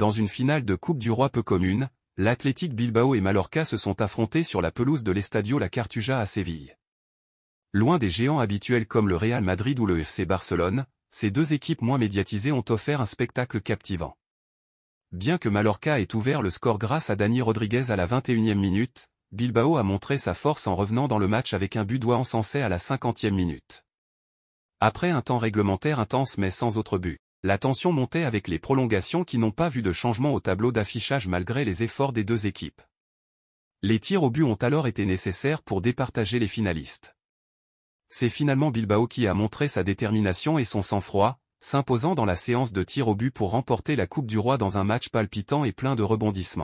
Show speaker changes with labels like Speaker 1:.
Speaker 1: dans une finale de Coupe du Roi peu commune, l'Athletic Bilbao et Mallorca se sont affrontés sur la pelouse de l'Estadio La Cartuja à Séville. Loin des géants habituels comme le Real Madrid ou le FC Barcelone, ces deux équipes moins médiatisées ont offert un spectacle captivant. Bien que Mallorca ait ouvert le score grâce à Dani Rodriguez à la 21e minute, Bilbao a montré sa force en revenant dans le match avec un but doigt encensé à la 50e minute. Après un temps réglementaire intense mais sans autre but. La tension montait avec les prolongations qui n'ont pas vu de changement au tableau d'affichage malgré les efforts des deux équipes. Les tirs au but ont alors été nécessaires pour départager les finalistes. C'est finalement Bilbao qui a montré sa détermination et son sang-froid, s'imposant dans la séance de tirs au but pour remporter la Coupe du Roi dans un match palpitant et plein de rebondissements.